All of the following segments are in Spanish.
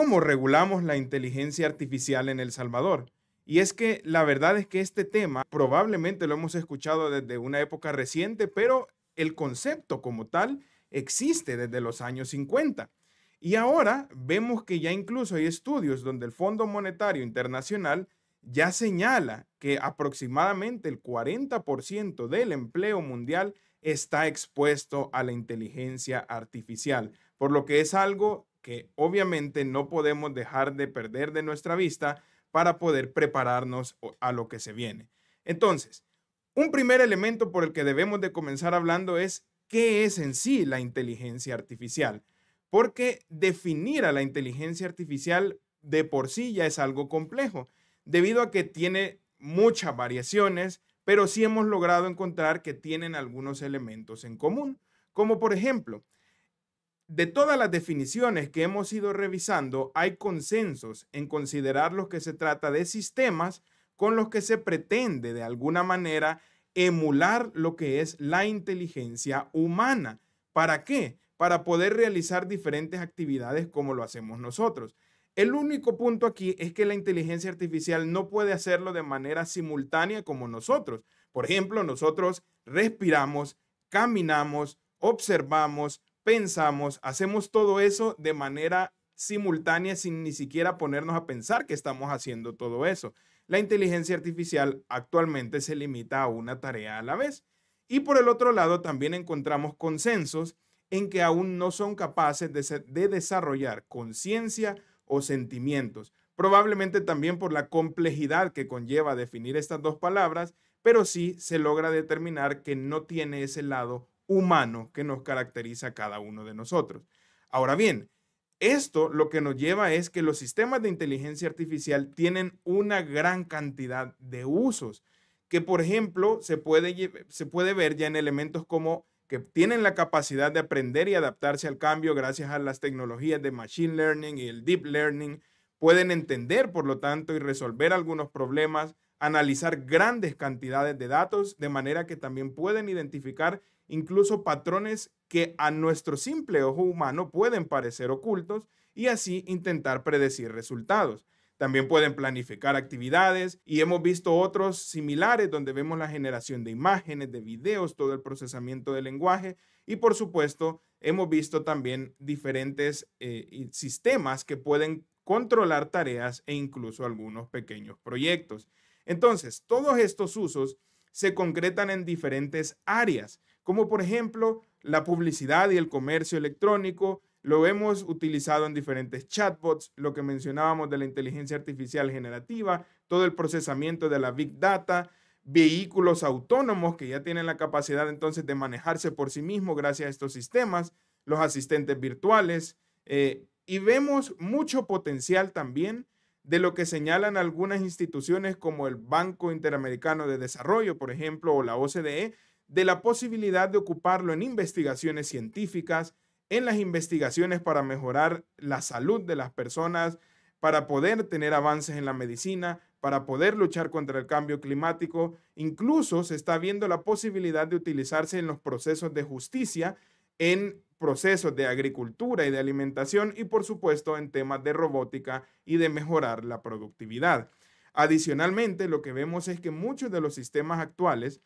cómo regulamos la inteligencia artificial en El Salvador. Y es que la verdad es que este tema probablemente lo hemos escuchado desde una época reciente, pero el concepto como tal existe desde los años 50. Y ahora vemos que ya incluso hay estudios donde el Fondo Monetario Internacional ya señala que aproximadamente el 40% del empleo mundial está expuesto a la inteligencia artificial, por lo que es algo que obviamente no podemos dejar de perder de nuestra vista para poder prepararnos a lo que se viene. Entonces, un primer elemento por el que debemos de comenzar hablando es qué es en sí la inteligencia artificial, porque definir a la inteligencia artificial de por sí ya es algo complejo, debido a que tiene muchas variaciones, pero sí hemos logrado encontrar que tienen algunos elementos en común, como por ejemplo, de todas las definiciones que hemos ido revisando, hay consensos en considerar los que se trata de sistemas con los que se pretende de alguna manera emular lo que es la inteligencia humana. ¿Para qué? Para poder realizar diferentes actividades como lo hacemos nosotros. El único punto aquí es que la inteligencia artificial no puede hacerlo de manera simultánea como nosotros. Por ejemplo, nosotros respiramos, caminamos, observamos, pensamos, hacemos todo eso de manera simultánea sin ni siquiera ponernos a pensar que estamos haciendo todo eso. La inteligencia artificial actualmente se limita a una tarea a la vez. Y por el otro lado, también encontramos consensos en que aún no son capaces de, desarrollar conciencia o sentimientos, probablemente también por la complejidad que conlleva definir estas dos palabras, pero sí se logra determinar que no tiene ese lado humano que nos caracteriza cada uno de nosotros. Ahora bien, esto lo que nos lleva es que los sistemas de inteligencia artificial tienen una gran cantidad de usos, que por ejemplo se puede, se puede ver ya en elementos como que tienen la capacidad de aprender y adaptarse al cambio gracias a las tecnologías de Machine Learning y el Deep Learning, pueden entender por lo tanto y resolver algunos problemas, analizar grandes cantidades de datos, de manera que también pueden identificar incluso patrones que a nuestro simple ojo humano pueden parecer ocultos y así intentar predecir resultados. También pueden planificar actividades y hemos visto otros similares donde vemos la generación de imágenes, de videos, todo el procesamiento del lenguaje y por supuesto hemos visto también diferentes eh, sistemas que pueden controlar tareas e incluso algunos pequeños proyectos. Entonces, todos estos usos se concretan en diferentes áreas como por ejemplo la publicidad y el comercio electrónico. Lo hemos utilizado en diferentes chatbots, lo que mencionábamos de la inteligencia artificial generativa, todo el procesamiento de la big data, vehículos autónomos que ya tienen la capacidad entonces de manejarse por sí mismos gracias a estos sistemas, los asistentes virtuales, eh, y vemos mucho potencial también de lo que señalan algunas instituciones como el Banco Interamericano de Desarrollo, por ejemplo, o la OCDE, de la posibilidad de ocuparlo en investigaciones científicas, en las investigaciones para mejorar la salud de las personas, para poder tener avances en la medicina, para poder luchar contra el cambio climático. Incluso se está viendo la posibilidad de utilizarse en los procesos de justicia, en procesos de agricultura y de alimentación y por supuesto en temas de robótica y de mejorar la productividad. Adicionalmente, lo que vemos es que muchos de los sistemas actuales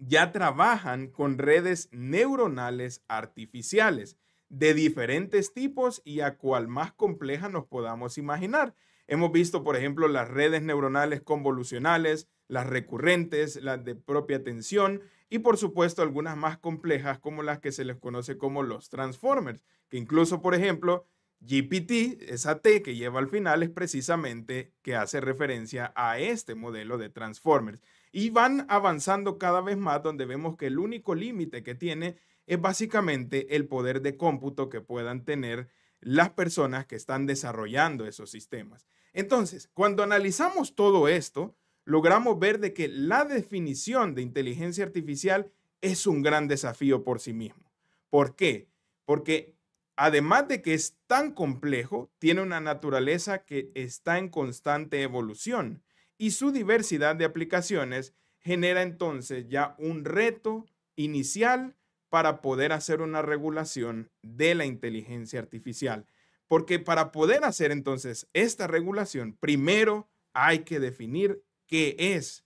ya trabajan con redes neuronales artificiales de diferentes tipos y a cual más compleja nos podamos imaginar. Hemos visto, por ejemplo, las redes neuronales convolucionales, las recurrentes, las de propia tensión y, por supuesto, algunas más complejas como las que se les conoce como los transformers, que incluso, por ejemplo, GPT, esa T que lleva al final, es precisamente que hace referencia a este modelo de transformers. Y van avanzando cada vez más donde vemos que el único límite que tiene es básicamente el poder de cómputo que puedan tener las personas que están desarrollando esos sistemas. Entonces, cuando analizamos todo esto, logramos ver de que la definición de inteligencia artificial es un gran desafío por sí mismo. ¿Por qué? Porque además de que es tan complejo, tiene una naturaleza que está en constante evolución y su diversidad de aplicaciones genera entonces ya un reto inicial para poder hacer una regulación de la inteligencia artificial. Porque para poder hacer entonces esta regulación, primero hay que definir qué es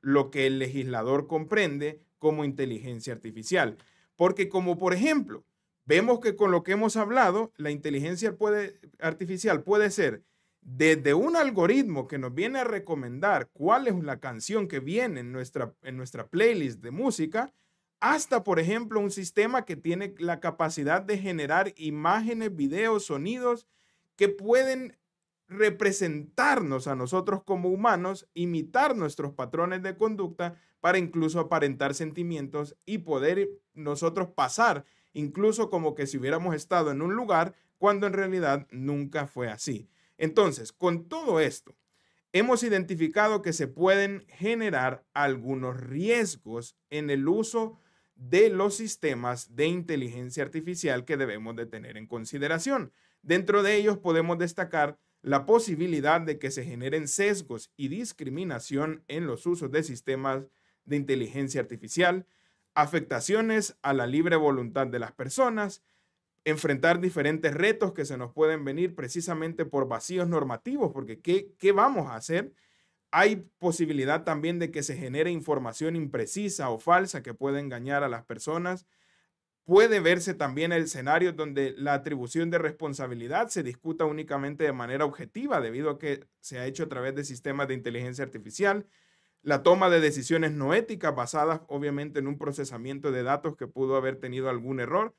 lo que el legislador comprende como inteligencia artificial. Porque como por ejemplo, vemos que con lo que hemos hablado, la inteligencia artificial puede ser desde un algoritmo que nos viene a recomendar cuál es la canción que viene en nuestra, en nuestra playlist de música, hasta, por ejemplo, un sistema que tiene la capacidad de generar imágenes, videos, sonidos que pueden representarnos a nosotros como humanos, imitar nuestros patrones de conducta para incluso aparentar sentimientos y poder nosotros pasar incluso como que si hubiéramos estado en un lugar cuando en realidad nunca fue así. Entonces, con todo esto, hemos identificado que se pueden generar algunos riesgos en el uso de los sistemas de inteligencia artificial que debemos de tener en consideración. Dentro de ellos podemos destacar la posibilidad de que se generen sesgos y discriminación en los usos de sistemas de inteligencia artificial, afectaciones a la libre voluntad de las personas, enfrentar diferentes retos que se nos pueden venir precisamente por vacíos normativos, porque ¿qué, vamos a hacer? Hay posibilidad también de que se genere información imprecisa o falsa que pueda engañar a las personas. Puede verse también el escenario donde la atribución de responsabilidad se discuta únicamente de manera objetiva debido a que se ha hecho a través de sistemas de inteligencia artificial. La toma de decisiones no éticas basadas obviamente en un procesamiento de datos que pudo haber tenido algún error.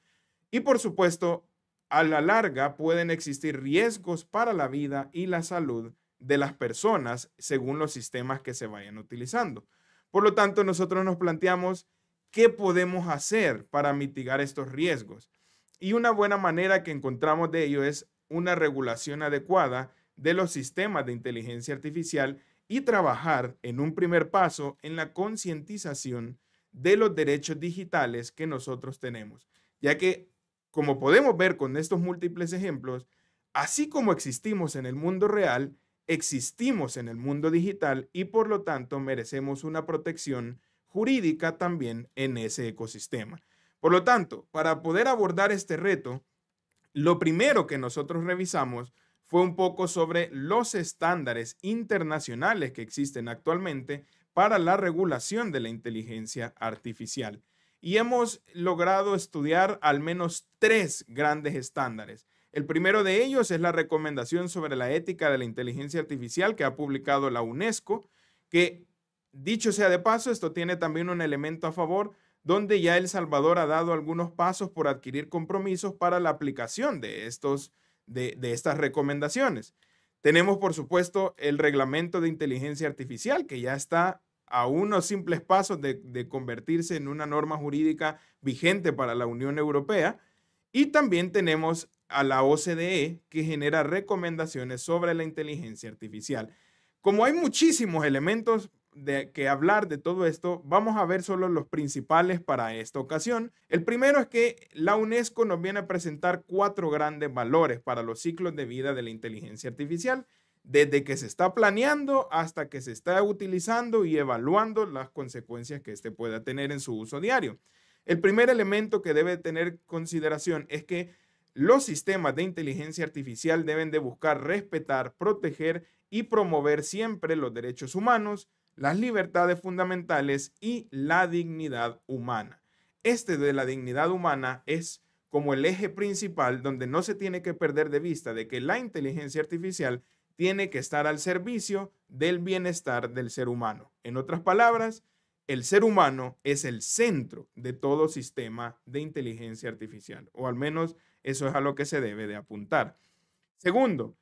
Y por supuesto, a la larga pueden existir riesgos para la vida y la salud de las personas según los sistemas que se vayan utilizando. Por lo tanto, nosotros nos planteamos qué podemos hacer para mitigar estos riesgos. Y una buena manera que encontramos de ello es una regulación adecuada de los sistemas de inteligencia artificial y trabajar en un primer paso en la concientización de los derechos digitales que nosotros tenemos, ya que como podemos ver con estos múltiples ejemplos, así como existimos en el mundo real, existimos en el mundo digital y por lo tanto merecemos una protección jurídica también en ese ecosistema. Por lo tanto, para poder abordar este reto, lo primero que nosotros revisamos fue un poco sobre los estándares internacionales que existen actualmente para la regulación de la inteligencia artificial y hemos logrado estudiar al menos tres grandes estándares. El primero de ellos es la recomendación sobre la ética de la inteligencia artificial que ha publicado la UNESCO, que dicho sea de paso, esto tiene también un elemento a favor donde ya El Salvador ha dado algunos pasos por adquirir compromisos para la aplicación de, estos, de, estas recomendaciones. Tenemos, por supuesto, el reglamento de inteligencia artificial que ya está a unos simples pasos de, convertirse en una norma jurídica vigente para la Unión Europea. Y también tenemos a la OCDE que genera recomendaciones sobre la inteligencia artificial. Como hay muchísimos elementos de que hablar de todo esto, vamos a ver solo los principales para esta ocasión. El primero es que la UNESCO nos viene a presentar cuatro grandes valores para los ciclos de vida de la inteligencia artificial desde que se está planeando hasta que se está utilizando y evaluando las consecuencias que éste pueda tener en su uso diario. El primer elemento que debe tener consideración es que los sistemas de inteligencia artificial deben de buscar respetar, proteger y promover siempre los derechos humanos, las libertades fundamentales y la dignidad humana. Este de la dignidad humana es como el eje principal donde no se tiene que perder de vista de que la inteligencia artificial tiene que estar al servicio del bienestar del ser humano. En otras palabras, el ser humano es el centro de todo sistema de inteligencia artificial, o al menos eso es a lo que se debe de apuntar. Segundo,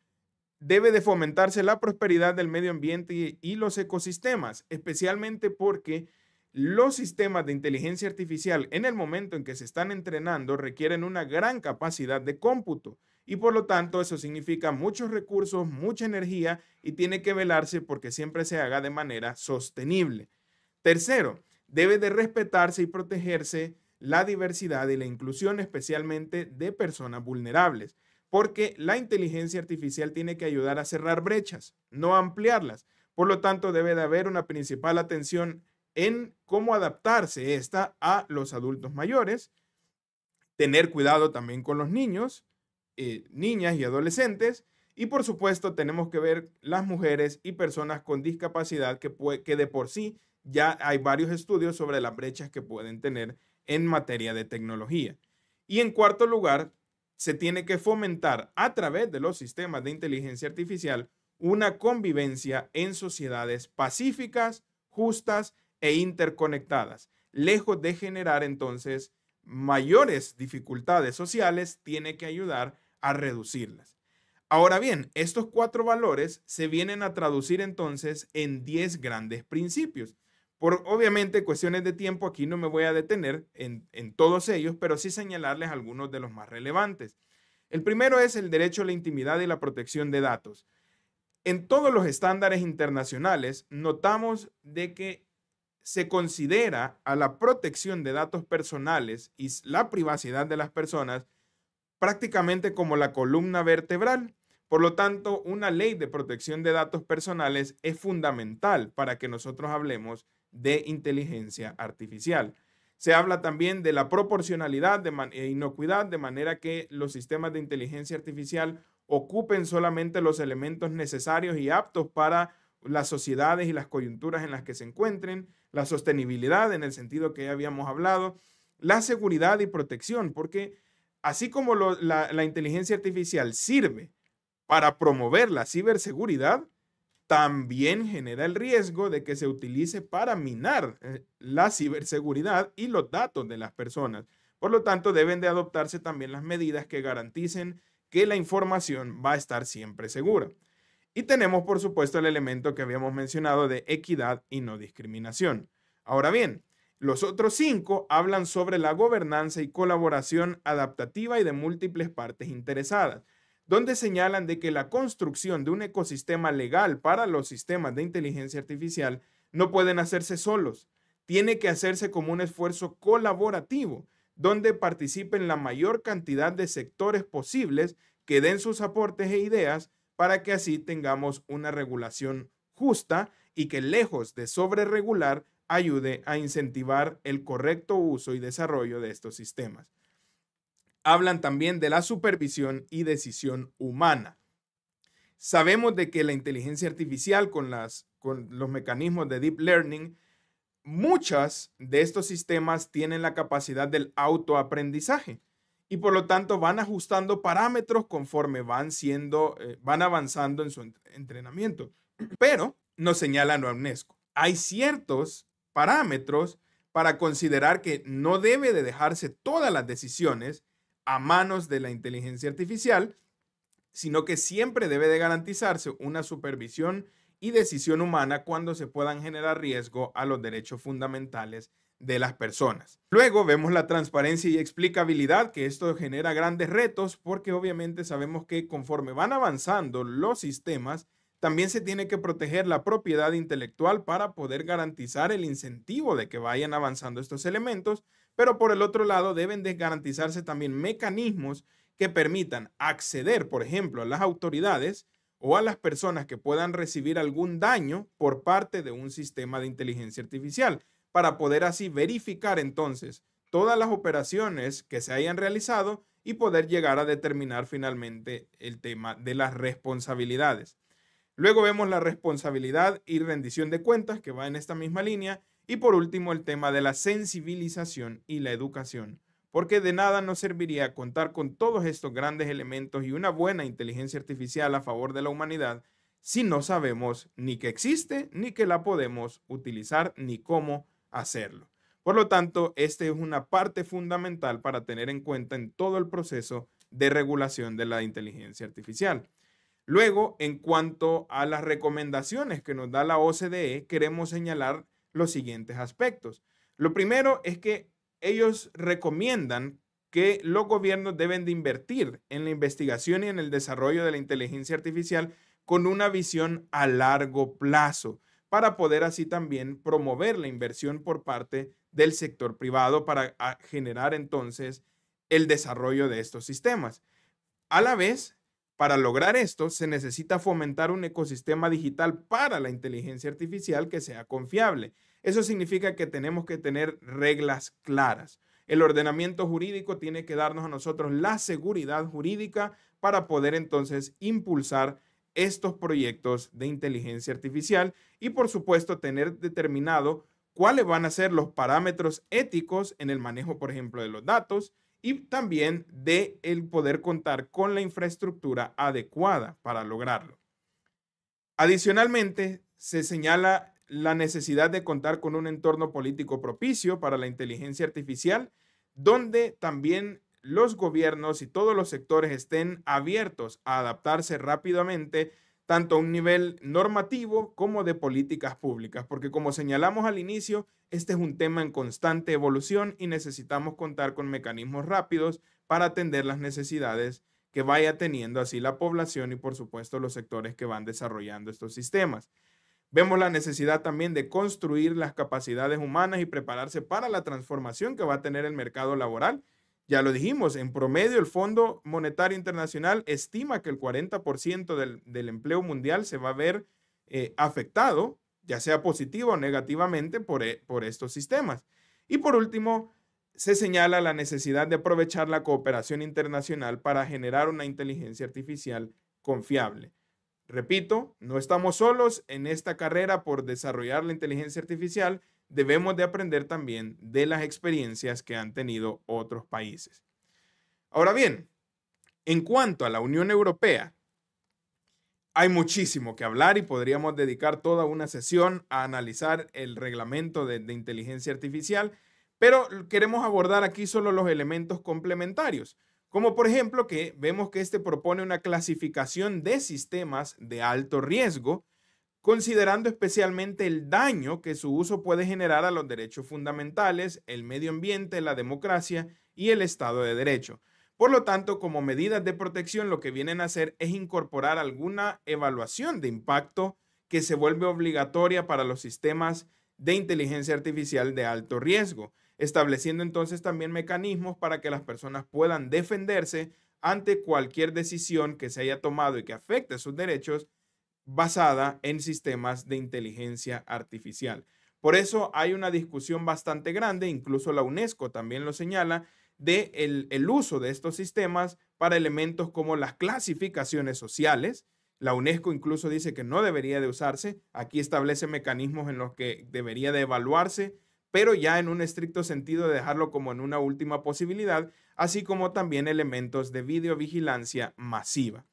debe de fomentarse la prosperidad del medio ambiente y los ecosistemas, especialmente porque los sistemas de inteligencia artificial en el momento en que se están entrenando requieren una gran capacidad de cómputo y por lo tanto eso significa muchos recursos, mucha energía y tiene que velarse porque siempre se haga de manera sostenible. Tercero, debe de respetarse y protegerse la diversidad y la inclusión especialmente de personas vulnerables, porque la inteligencia artificial tiene que ayudar a cerrar brechas, no ampliarlas. Por lo tanto, debe de haber una principal atención en cómo adaptarse esta a los adultos mayores, tener cuidado también con los niños, eh, niñas y adolescentes. Y por supuesto tenemos que ver las mujeres y personas con discapacidad que, que de por sí ya hay varios estudios sobre las brechas que pueden tener en materia de tecnología. Y en cuarto lugar, se tiene que fomentar a través de los sistemas de inteligencia artificial una convivencia en sociedades pacíficas, justas e interconectadas. Lejos de generar entonces mayores dificultades sociales, tiene que ayudar a reducirlas. Ahora bien, estos cuatro valores se vienen a traducir entonces en 10 grandes principios. Por obviamente cuestiones de tiempo, aquí no me voy a detener en, en todos ellos, pero sí señalarles algunos de los más relevantes. El primero es el derecho a la intimidad y la protección de datos. En todos los estándares internacionales notamos de que se considera a la protección de datos personales y la privacidad de las personas prácticamente como la columna vertebral. Por lo tanto, una ley de protección de datos personales es fundamental para que nosotros hablemos de inteligencia artificial. Se habla también de la proporcionalidad e inocuidad, de manera que los sistemas de inteligencia artificial ocupen solamente los elementos necesarios y aptos para las sociedades y las coyunturas en las que se encuentren, la sostenibilidad en el sentido que ya habíamos hablado, la seguridad y protección, porque así como la, la inteligencia artificial sirve para promover la ciberseguridad, también genera el riesgo de que se utilice para minar eh, la ciberseguridad y los datos de las personas. Por lo tanto, deben de adoptarse también las medidas que garanticen que la información va a estar siempre segura. Y tenemos, por supuesto, el elemento que habíamos mencionado de equidad y no discriminación. Ahora bien, los otros cinco hablan sobre la gobernanza y colaboración adaptativa y de múltiples partes interesadas, donde señalan de que la construcción de un ecosistema legal para los sistemas de inteligencia artificial no pueden hacerse solos, tiene que hacerse como un esfuerzo colaborativo, donde participen la mayor cantidad de sectores posibles que den sus aportes e ideas para que así tengamos una regulación justa y que lejos de sobreregular ayude a incentivar el correcto uso y desarrollo de estos sistemas. Hablan también de la supervisión y decisión humana. Sabemos de que la inteligencia artificial con, las, con los mecanismos de deep learning, muchas de estos sistemas tienen la capacidad del autoaprendizaje y por lo tanto van ajustando parámetros conforme van siendo, eh, van avanzando en su entrenamiento. Pero nos señala la UNESCO, hay ciertos parámetros para considerar que no debe de dejarse todas las decisiones a manos de la inteligencia artificial, sino que siempre debe de garantizarse una supervisión y decisión humana cuando se puedan generar riesgo a los derechos fundamentales de las personas. Luego vemos la transparencia y explicabilidad, que esto genera grandes retos porque obviamente sabemos que conforme van avanzando los sistemas, también se tiene que proteger la propiedad intelectual para poder garantizar el incentivo de que vayan avanzando estos elementos, pero por el otro lado deben desgarantizarse garantizarse también mecanismos que permitan acceder, por ejemplo, a las autoridades o a las personas que puedan recibir algún daño por parte de un sistema de inteligencia artificial, para poder así verificar entonces todas las operaciones que se hayan realizado y poder llegar a determinar finalmente el tema de las responsabilidades. Luego vemos la responsabilidad y rendición de cuentas que va en esta misma línea. Y por último, el tema de la sensibilización y la educación, porque de nada nos serviría contar con todos estos grandes elementos y una buena inteligencia artificial a favor de la humanidad si no sabemos ni que existe, ni que la podemos utilizar, ni cómo hacerlo. Por lo tanto, esta es una parte fundamental para tener en cuenta en todo el proceso de regulación de la inteligencia artificial. Luego, en cuanto a las recomendaciones que nos da la OCDE, queremos señalar los siguientes aspectos. Lo primero es que ellos recomiendan que los gobiernos deben de invertir en la investigación y en el desarrollo de la inteligencia artificial con una visión a largo plazo para poder así también promover la inversión por parte del sector privado para ah, generar entonces el desarrollo de estos sistemas. A la vez, para lograr esto, se necesita fomentar un ecosistema digital para la inteligencia artificial que sea confiable. Eso significa que tenemos que tener reglas claras. El ordenamiento jurídico tiene que darnos a nosotros la seguridad jurídica para poder entonces impulsar estos proyectos de inteligencia artificial y por supuesto tener determinado cuáles van a ser los parámetros éticos en el manejo, por ejemplo, de los datos, y también de el poder contar con la infraestructura adecuada para lograrlo. Adicionalmente, se señala la necesidad de contar con un entorno político propicio para la inteligencia artificial, donde también los gobiernos y todos los sectores estén abiertos a adaptarse rápidamente tanto a un nivel normativo como de políticas públicas, porque como señalamos al inicio, este es un tema en constante evolución y necesitamos contar con mecanismos rápidos para atender las necesidades que vaya teniendo así la población y por supuesto los sectores que van desarrollando estos sistemas. Vemos la necesidad también de construir las capacidades humanas y prepararse para la transformación que va a tener el mercado laboral ya lo dijimos, en promedio el Fondo Monetario Internacional estima que el 40% del, empleo mundial se va a ver eh, afectado, ya sea positivo o negativamente, eh, por estos sistemas. Y por último, se señala la necesidad de aprovechar la cooperación internacional para generar una inteligencia artificial confiable. Repito, no estamos solos en esta carrera por desarrollar la inteligencia artificial debemos de aprender también de las experiencias que han tenido otros países. Ahora bien, en cuanto a la Unión Europea, hay muchísimo que hablar y podríamos dedicar toda una sesión a analizar el reglamento de, de inteligencia artificial, pero queremos abordar aquí solo los elementos complementarios, como por ejemplo que vemos que este propone una clasificación de sistemas de alto riesgo, considerando especialmente el daño que su uso puede generar a los derechos fundamentales, el medio ambiente, la democracia y el Estado de Derecho. Por lo tanto, como medidas de protección, lo que vienen a hacer es incorporar alguna evaluación de impacto que se vuelve obligatoria para los sistemas de inteligencia artificial de alto riesgo, estableciendo entonces también mecanismos para que las personas puedan defenderse ante cualquier decisión que se haya tomado y que afecte sus derechos basada en sistemas de inteligencia artificial. Por eso hay una discusión bastante grande, incluso la UNESCO también lo señala, de el, uso de estos sistemas para elementos como las clasificaciones sociales. La UNESCO incluso dice que no debería de usarse. Aquí establece mecanismos en los que debería de evaluarse, pero ya en un estricto sentido de dejarlo como en una última posibilidad, así como también elementos de videovigilancia masiva.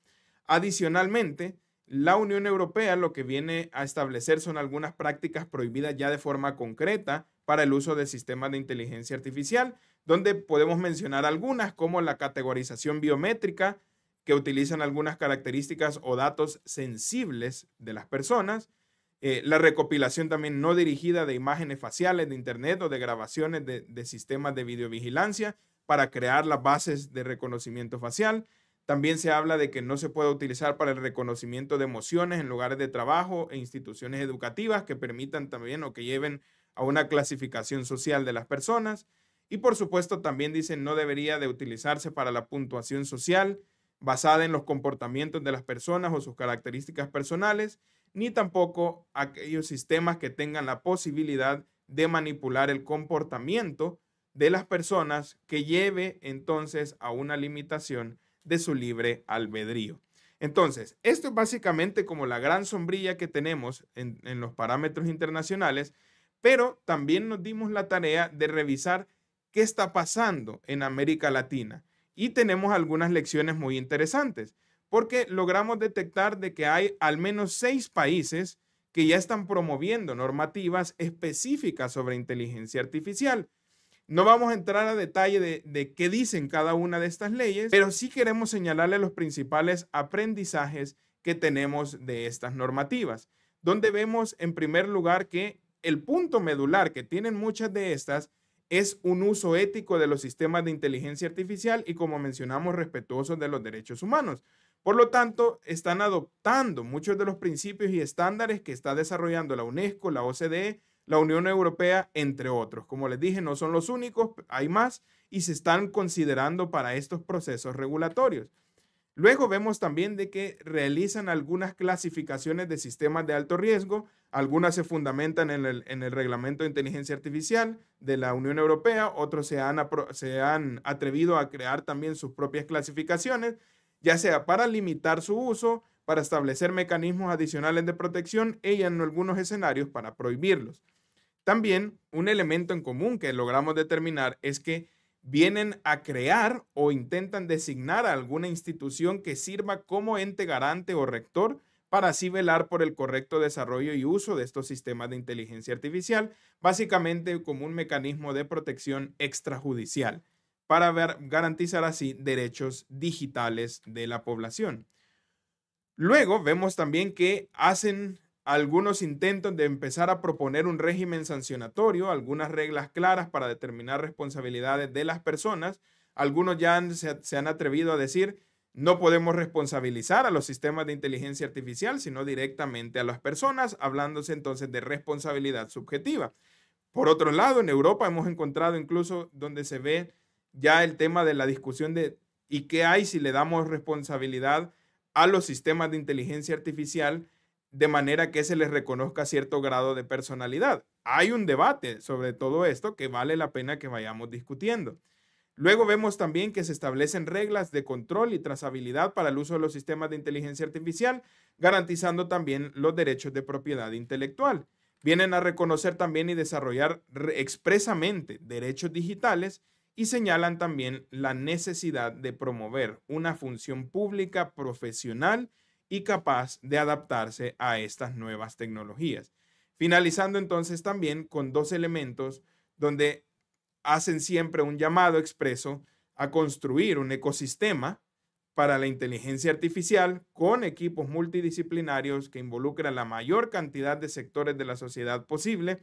Adicionalmente, la Unión Europea lo que viene a establecer son algunas prácticas prohibidas ya de forma concreta para el uso de sistemas de inteligencia artificial, donde podemos mencionar algunas como la categorización biométrica, que utilizan algunas características o datos sensibles de las personas, eh, la recopilación también no dirigida de imágenes faciales de Internet o de grabaciones de sistemas de videovigilancia para crear las bases de reconocimiento facial, también se habla de que no se puede utilizar para el reconocimiento de emociones en lugares de trabajo e instituciones educativas que permitan también o que lleven a una clasificación social de las personas. Y por supuesto también dicen no debería de utilizarse para la puntuación social basada en los comportamientos de las personas o sus características personales, ni tampoco aquellos sistemas que tengan la posibilidad de manipular el comportamiento de las personas que lleve entonces a una limitación de su libre albedrío. Entonces, esto es básicamente como la gran sombrilla que tenemos en, los parámetros internacionales, pero también nos dimos la tarea de revisar qué está pasando en América Latina y tenemos algunas lecciones muy interesantes porque logramos detectar de que hay al menos seis países que ya están promoviendo normativas específicas sobre inteligencia artificial no vamos a entrar a detalle de, qué dicen cada una de estas leyes, pero sí queremos señalarle los principales aprendizajes que tenemos de estas normativas, donde vemos en primer lugar que el punto medular que tienen muchas de estas es un uso ético de los sistemas de inteligencia artificial y, como mencionamos, respetuosos de los derechos humanos. Por lo tanto, están adoptando muchos de los principios y estándares que está desarrollando la UNESCO, la OCDE la Unión Europea, entre otros. Como les dije, no son los únicos, hay más y se están considerando para estos procesos regulatorios. Luego vemos también de que realizan algunas clasificaciones de sistemas de alto riesgo, algunas se fundamentan en el, reglamento de inteligencia artificial de la Unión Europea, otros se han, se han atrevido a crear también sus propias clasificaciones, ya sea para limitar su uso, para establecer mecanismos adicionales de protección y en algunos escenarios para prohibirlos. También un elemento en común que logramos determinar es que vienen a crear o intentan designar a alguna institución que sirva como ente garante o rector para así velar por el correcto desarrollo y uso de estos sistemas de inteligencia artificial, básicamente como un mecanismo de protección extrajudicial para garantizar así derechos digitales de la población. Luego vemos también que hacen algunos intentos de empezar a proponer un régimen sancionatorio, algunas reglas claras para determinar responsabilidades de las personas. Algunos ya se, han atrevido a decir, no podemos responsabilizar a los sistemas de inteligencia artificial, sino directamente a las personas, hablándose entonces de responsabilidad subjetiva. Por otro lado, en Europa hemos encontrado incluso donde se ve ya el tema de la discusión de ¿y qué hay si le damos responsabilidad a los sistemas de inteligencia artificial? de manera que se les reconozca cierto grado de personalidad. Hay un debate sobre todo esto que vale la pena que vayamos discutiendo. Luego vemos también que se establecen reglas de control y trazabilidad para el uso de los sistemas de inteligencia artificial, garantizando también los derechos de propiedad intelectual. Vienen a reconocer también y desarrollar expresamente derechos digitales y señalan también la necesidad de promover una función pública profesional y capaz de adaptarse a estas nuevas tecnologías. Finalizando entonces también con dos elementos donde hacen siempre un llamado expreso a construir un ecosistema para la inteligencia artificial con equipos multidisciplinarios que involucran la mayor cantidad de sectores de la sociedad posible,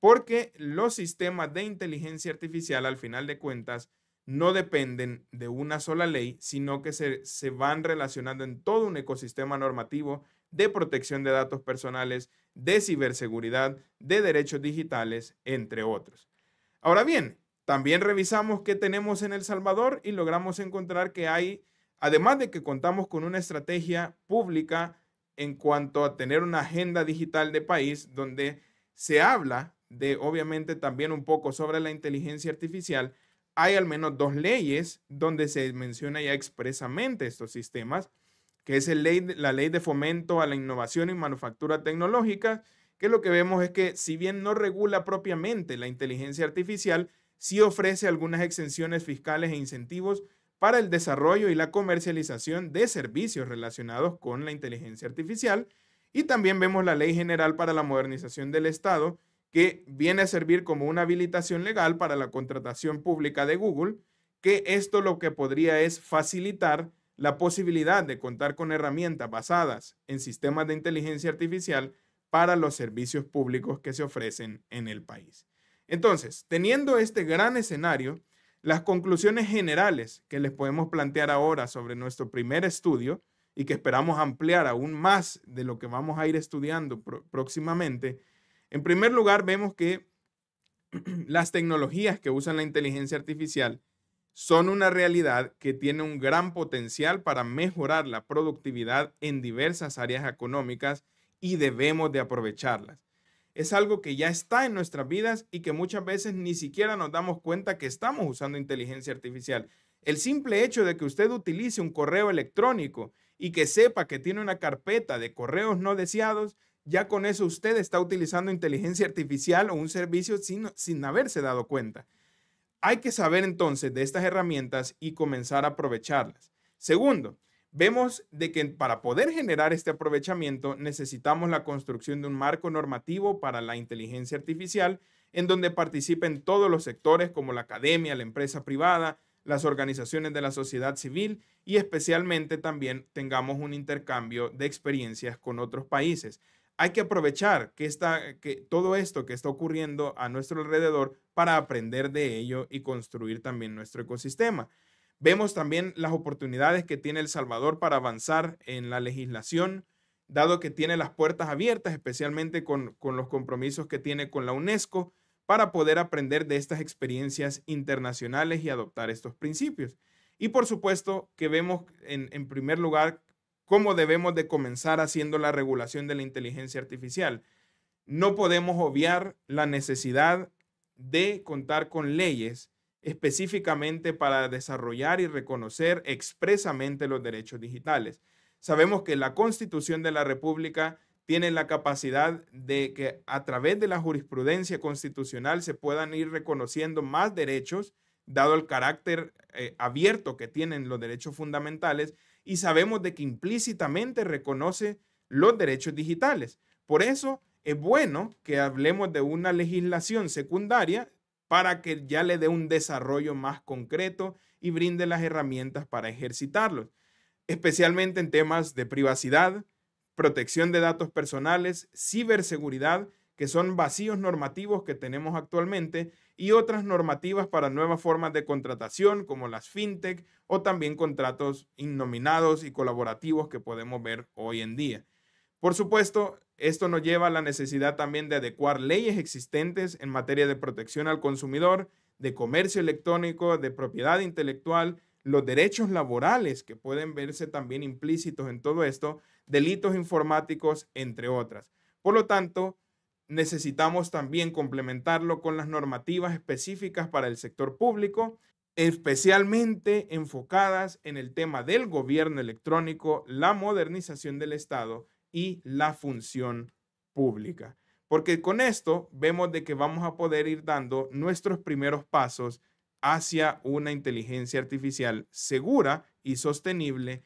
porque los sistemas de inteligencia artificial, al final de cuentas, no dependen de una sola ley, sino que se, van relacionando en todo un ecosistema normativo de protección de datos personales, de ciberseguridad, de derechos digitales, entre otros. Ahora bien, también revisamos qué tenemos en El Salvador y logramos encontrar que hay, además de que contamos con una estrategia pública en cuanto a tener una agenda digital de país donde se habla de, obviamente, también un poco sobre la inteligencia artificial, hay al menos dos leyes donde se menciona ya expresamente estos sistemas, que es la ley de fomento a la innovación y manufactura tecnológica, que lo que vemos es que si bien no regula propiamente la inteligencia artificial, sí ofrece algunas exenciones fiscales e incentivos para el desarrollo y la comercialización de servicios relacionados con la inteligencia artificial. Y también vemos la Ley General para la Modernización del Estado, que viene a servir como una habilitación legal para la contratación pública de Google, que esto lo que podría es facilitar la posibilidad de contar con herramientas basadas en sistemas de inteligencia artificial para los servicios públicos que se ofrecen en el país. Entonces, teniendo este gran escenario, las conclusiones generales que les podemos plantear ahora sobre nuestro primer estudio y que esperamos ampliar aún más de lo que vamos a ir estudiando próximamente en primer lugar, vemos que las tecnologías que usan la inteligencia artificial son una realidad que tiene un gran potencial para mejorar la productividad en diversas áreas económicas y debemos de aprovecharlas. Es algo que ya está en nuestras vidas y que muchas veces ni siquiera nos damos cuenta que estamos usando inteligencia artificial. El simple hecho de que usted utilice un correo electrónico y que sepa que tiene una carpeta de correos no deseados ya con eso usted está utilizando inteligencia artificial o un servicio sin, haberse dado cuenta. Hay que saber entonces de estas herramientas y comenzar a aprovecharlas. Segundo, vemos de que para poder generar este aprovechamiento necesitamos la construcción de un marco normativo para la inteligencia artificial en donde participen todos los sectores como la academia, la empresa privada, las organizaciones de la sociedad civil y especialmente también tengamos un intercambio de experiencias con otros países hay que aprovechar que, está, eh, que todo esto que está ocurriendo a nuestro alrededor para aprender de ello y construir también nuestro ecosistema. Vemos también las oportunidades que tiene El Salvador para avanzar en la legislación, dado que tiene las puertas abiertas, especialmente con, los compromisos que tiene con la UNESCO, para poder aprender de estas experiencias internacionales y adoptar estos principios. Y por supuesto que vemos en, en primer lugar cómo debemos de comenzar haciendo la regulación de la inteligencia artificial. No podemos obviar la necesidad de contar con leyes específicamente para desarrollar y reconocer expresamente los derechos digitales. Sabemos que la Constitución de la República tiene la capacidad de que a través de la jurisprudencia constitucional se puedan ir reconociendo más derechos, dado el carácter eh, abierto que tienen los derechos fundamentales, y sabemos de que implícitamente reconoce los derechos digitales. Por eso es bueno que hablemos de una legislación secundaria para que ya le dé un desarrollo más concreto y brinde las herramientas para ejercitarlos, especialmente en temas de privacidad, protección de datos personales, ciberseguridad que son vacíos normativos que tenemos actualmente y otras normativas para nuevas formas de contratación como las fintech o también contratos innominados y colaborativos que podemos ver hoy en día. Por supuesto, esto nos lleva a la necesidad también de adecuar leyes existentes en materia de protección al consumidor, de comercio electrónico, de propiedad intelectual, los derechos laborales que pueden verse también implícitos en todo esto, delitos informáticos, entre otras. Por lo tanto, necesitamos también complementarlo con las normativas específicas para el sector público, especialmente enfocadas en el tema del gobierno electrónico, la modernización del Estado y la función pública. Porque con esto vemos de que vamos a poder ir dando nuestros primeros pasos hacia una inteligencia artificial segura y sostenible